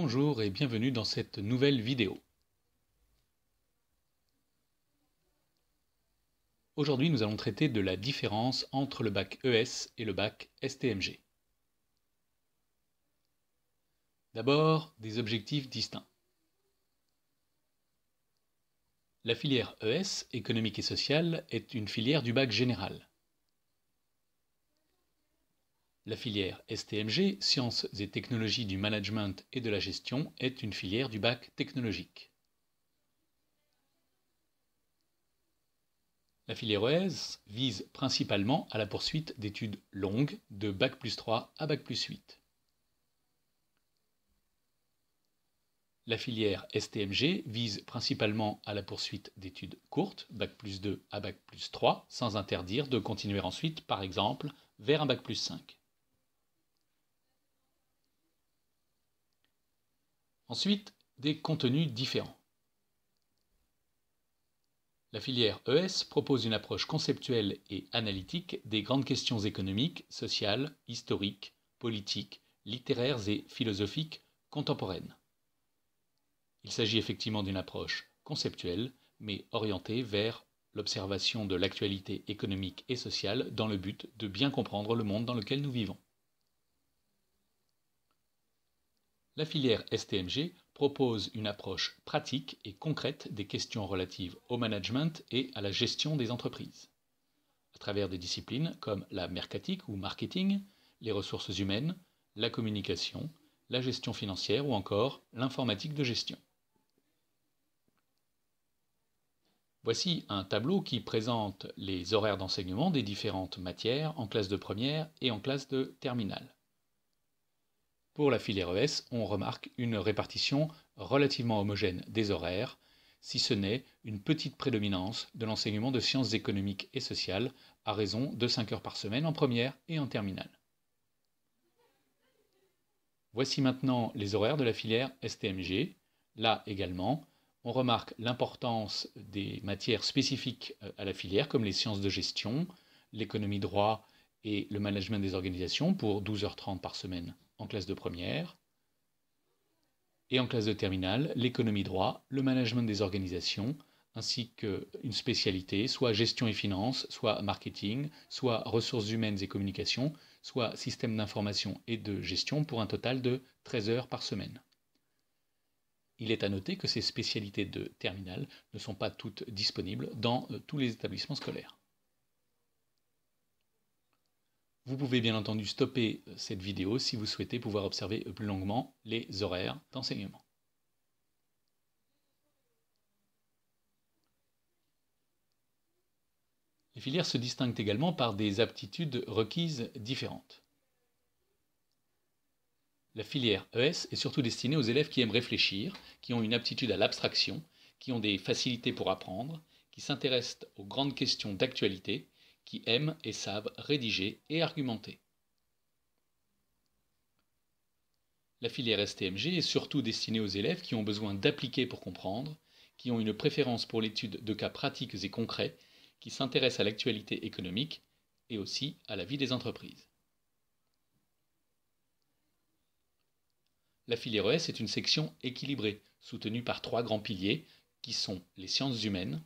Bonjour et bienvenue dans cette nouvelle vidéo. Aujourd'hui, nous allons traiter de la différence entre le bac ES et le bac STMG. D'abord, des objectifs distincts. La filière ES, économique et sociale, est une filière du bac général. La filière STMG, Sciences et technologies du management et de la gestion, est une filière du bac technologique. La filière ES vise principalement à la poursuite d'études longues de Bac plus 3 à Bac plus 8. La filière STMG vise principalement à la poursuite d'études courtes, Bac plus 2 à Bac plus 3, sans interdire de continuer ensuite, par exemple, vers un Bac plus 5. Ensuite, des contenus différents. La filière ES propose une approche conceptuelle et analytique des grandes questions économiques, sociales, historiques, politiques, littéraires et philosophiques contemporaines. Il s'agit effectivement d'une approche conceptuelle, mais orientée vers l'observation de l'actualité économique et sociale dans le but de bien comprendre le monde dans lequel nous vivons. la filière STMG propose une approche pratique et concrète des questions relatives au management et à la gestion des entreprises. À travers des disciplines comme la mercatique ou marketing, les ressources humaines, la communication, la gestion financière ou encore l'informatique de gestion. Voici un tableau qui présente les horaires d'enseignement des différentes matières en classe de première et en classe de terminale. Pour la filière ES, on remarque une répartition relativement homogène des horaires, si ce n'est une petite prédominance de l'enseignement de sciences économiques et sociales à raison de 5 heures par semaine en première et en terminale. Voici maintenant les horaires de la filière STMG. Là également, on remarque l'importance des matières spécifiques euh, à la filière comme les sciences de gestion, l'économie droit et le management des organisations pour 12h30 par semaine en classe de première et en classe de terminale, l'économie droit, le management des organisations, ainsi qu'une spécialité, soit gestion et finance, soit marketing, soit ressources humaines et communication, soit système d'information et de gestion pour un total de 13 heures par semaine. Il est à noter que ces spécialités de terminale ne sont pas toutes disponibles dans euh, tous les établissements scolaires. Vous pouvez bien entendu stopper euh, cette vidéo si vous souhaitez pouvoir observer plus longuement les horaires d'enseignement. Les filières se distinguent également par des aptitudes requises différentes. La filière ES est surtout destinée aux élèves qui aiment réfléchir, qui ont une aptitude à l'abstraction, qui ont des facilités pour apprendre, qui s'intéressent aux grandes questions d'actualité qui aiment et savent rédiger et argumenter. La filière STMG est surtout destinée aux élèves qui ont besoin d'appliquer pour comprendre, qui ont une préférence pour l'étude de cas pratiques et concrets, qui s'intéressent à l'actualité économique et aussi à la vie des entreprises. La filière ES est une section équilibrée, soutenue par trois grands piliers qui sont les sciences humaines,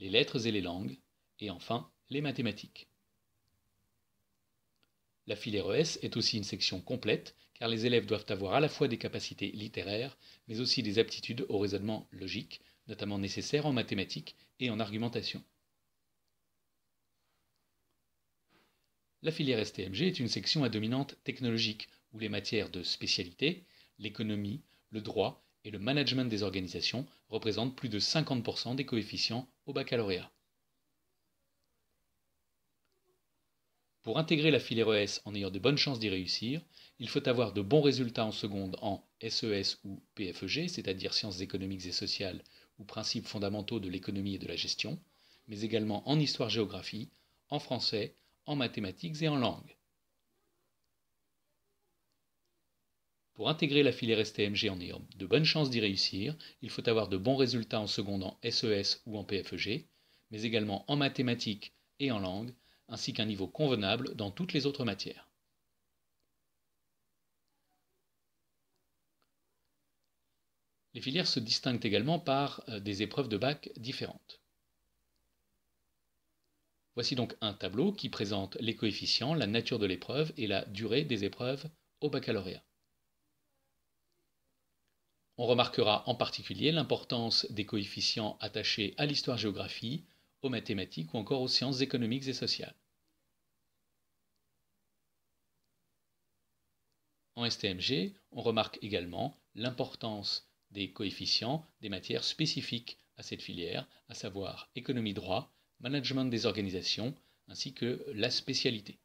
les lettres et les langues, et enfin les mathématiques. La filière ES est aussi une section complète, car les élèves doivent avoir à la fois des capacités littéraires, mais aussi des aptitudes au raisonnement logique, notamment nécessaires en mathématiques et en argumentation. La filière STMG est une section à dominante technologique, où les matières de spécialité, l'économie, le droit et le management des organisations représentent plus de 50% des coefficients au baccalauréat. Pour intégrer la filière ES en ayant de bonnes chances d'y réussir, il faut avoir de bons résultats en seconde en SES e ou PFEG, c'est-à-dire sciences économiques et sociales ou principes fondamentaux de l'économie et de la gestion, mais également en histoire-géographie, en français, en mathématiques et en langue. Pour intégrer la filière STMG en ayant de bonnes chances d'y réussir, il faut avoir de bons résultats en seconde en SES e ou en PFEG, mais également en mathématiques et en langue, ainsi qu'un niveau convenable dans toutes les autres matières. Les filières se distinguent également par euh, des épreuves de bac différentes. Voici donc un tableau qui présente les coefficients, la nature de l'épreuve et la durée des épreuves au baccalauréat. On remarquera en particulier l'importance des coefficients attachés à l'histoire-géographie, aux mathématiques ou encore aux sciences économiques et sociales. En STMG, on remarque également l'importance des coefficients des matières spécifiques à cette filière, à savoir économie droit, management des organisations, ainsi que la spécialité.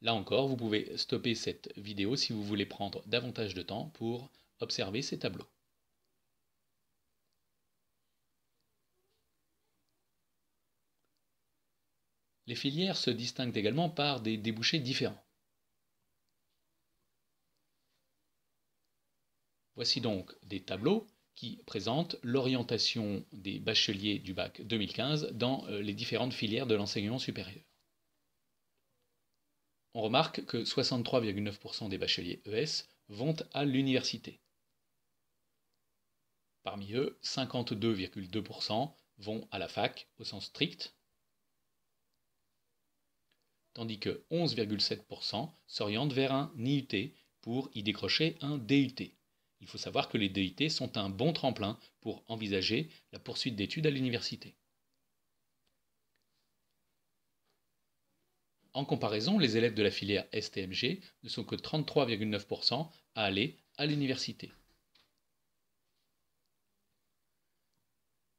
Là encore, vous pouvez stopper cette vidéo si vous voulez prendre davantage de temps pour observer ces tableaux. Les filières se distinguent également par des débouchés différents. Voici donc des tableaux qui présentent l'orientation des bacheliers du bac 2015 dans euh, les différentes filières de l'enseignement supérieur. On remarque que 63,9% des bacheliers ES vont à l'université. Parmi eux, 52,2% vont à la fac au sens strict tandis que 11,7% s'orientent vers un IUT pour y décrocher un DUT. Il faut savoir que les DUT sont un bon tremplin pour envisager la poursuite d'études à l'université. En comparaison, les élèves de la filière STMG ne sont que 33,9% à aller à l'université.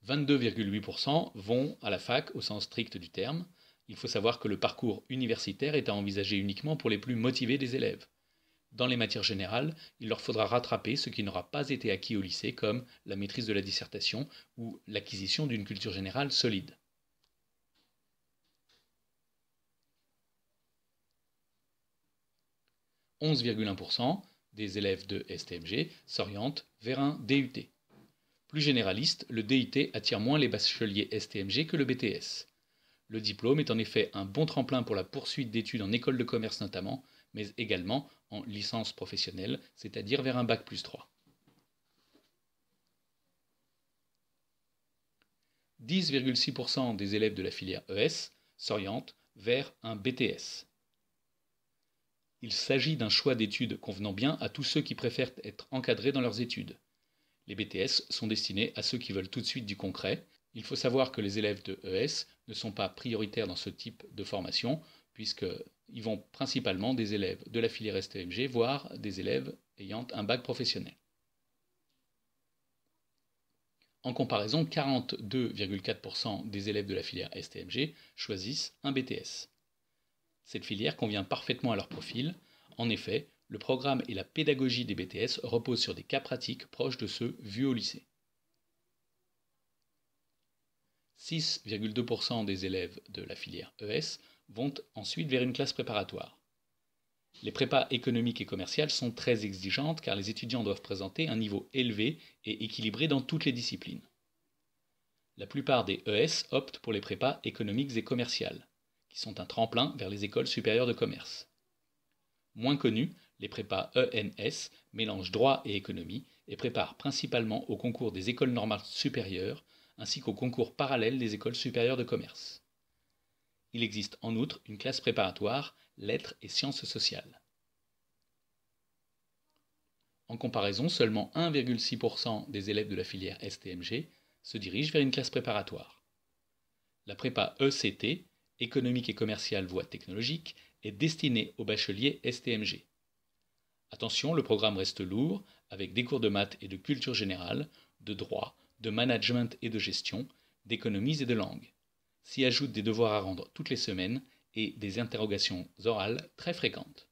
22,8% vont à la fac au sens strict du terme, il faut savoir que le parcours universitaire est à envisager uniquement pour les plus motivés des élèves. Dans les matières générales, il leur faudra rattraper ce qui n'aura pas été acquis au lycée comme la maîtrise de la dissertation ou l'acquisition d'une culture générale solide. « 11,1% des élèves de STMG s'orientent vers un DUT. Plus généraliste, le DUT attire moins les bacheliers STMG que le BTS. Le diplôme est en effet un bon tremplin pour la poursuite d'études en école de commerce notamment, mais également en licence professionnelle, c'est-à-dire vers un bac plus 3. 10,6% des élèves de la filière ES s'orientent vers un BTS. Il s'agit d'un choix d'études convenant bien à tous ceux qui préfèrent être encadrés dans leurs études. Les BTS sont destinés à ceux qui veulent tout de suite du concret, il faut savoir que les élèves de ES ne sont pas prioritaires dans ce type de formation, puisqu'ils vont principalement des élèves de la filière STMG, voire des élèves ayant un bac professionnel. En comparaison, 42,4% des élèves de la filière STMG choisissent un BTS. Cette filière convient parfaitement à leur profil. En effet, le programme et la pédagogie des BTS reposent sur des cas pratiques proches de ceux vus au lycée. 6,2% des élèves de la filière ES vont ensuite vers une classe préparatoire. Les prépas économiques et commerciales sont très exigeantes car les étudiants doivent présenter un niveau élevé et équilibré dans toutes les disciplines. La plupart des ES optent pour les prépas économiques et commerciales, qui sont un tremplin vers les écoles supérieures de commerce. Moins connus, les prépas ENS mélangent droit et économie et préparent principalement au concours des écoles normales supérieures ainsi qu'au concours parallèle des écoles supérieures de commerce. Il existe en outre une classe préparatoire, lettres et sciences sociales. En comparaison, seulement 1,6% des élèves de la filière STMG se dirigent vers une classe préparatoire. La prépa ECT, économique et commerciale voie technologique, est destinée aux bacheliers STMG. Attention, le programme reste lourd, avec des cours de maths et de culture générale, de droit, de management et de gestion, d'économies et de langues. S'y ajoutent des devoirs à rendre toutes les semaines et des interrogations orales très fréquentes.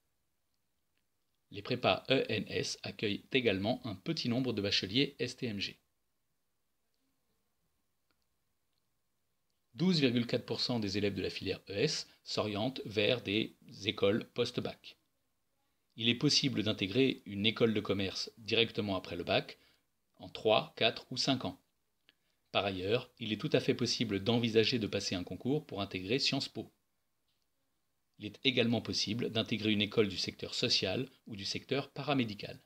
Les prépas ENS accueillent également un petit nombre de bacheliers STMG. 12,4% des élèves de la filière ES s'orientent vers des écoles post-bac. Il est possible d'intégrer une école de commerce directement après le bac, en 3, 4 ou 5 ans. Par ailleurs, il est tout à fait possible d'envisager de passer un concours pour intégrer Sciences Po. Il est également possible d'intégrer une école du secteur social ou du secteur paramédical.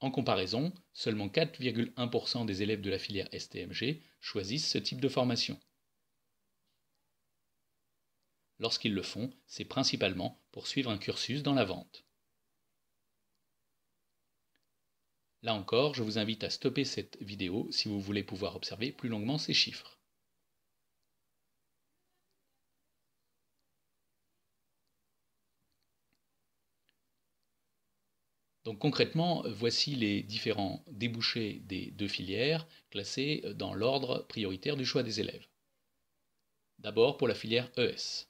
En comparaison, seulement 4,1% des élèves de la filière STMG choisissent ce type de formation. Lorsqu'ils le font, c'est principalement pour suivre un cursus dans la vente. Là encore, je vous invite à stopper cette vidéo si vous voulez pouvoir observer plus longuement ces chiffres. Donc concrètement, voici les différents débouchés des deux filières classés dans l'ordre prioritaire du choix des élèves. D'abord pour la filière ES.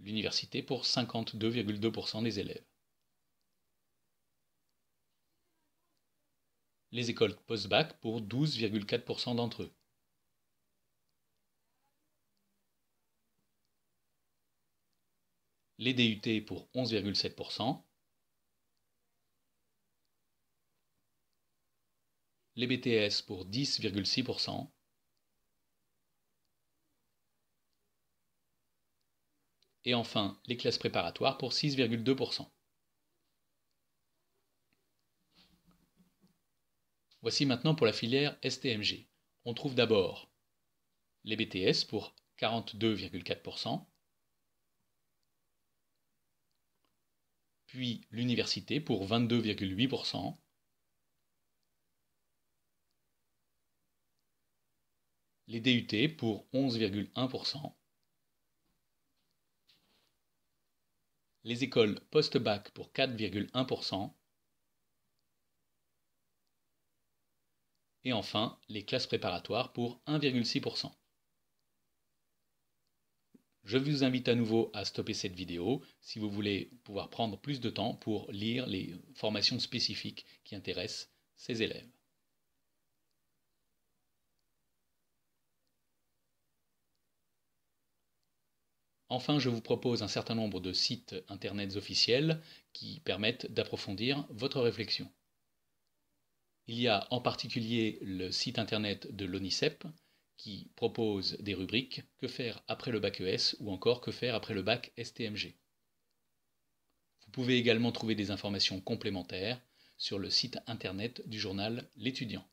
L'université pour 52,2% des élèves. les écoles post-bac pour 12,4% d'entre eux. Les DUT pour 11,7%. Les BTS pour 10,6%. Et enfin, les classes préparatoires pour 6,2%. Voici maintenant pour la filière STMG. On trouve d'abord les BTS pour 42,4%, puis l'université pour 22,8%, les DUT pour 11,1%, les écoles post-bac pour 4,1%, et enfin les classes préparatoires pour 1,6%. Je vous invite à nouveau à stopper cette vidéo si vous voulez pouvoir prendre plus de temps pour lire les formations spécifiques qui intéressent ces élèves. Enfin, je vous propose un certain nombre de sites internet officiels qui permettent d'approfondir votre réflexion. Il y a en particulier le site internet de l'ONICEP qui propose des rubriques Que faire après le bac ES ou encore Que faire après le bac STMG. Vous pouvez également trouver des informations complémentaires sur le site internet du journal L'étudiant.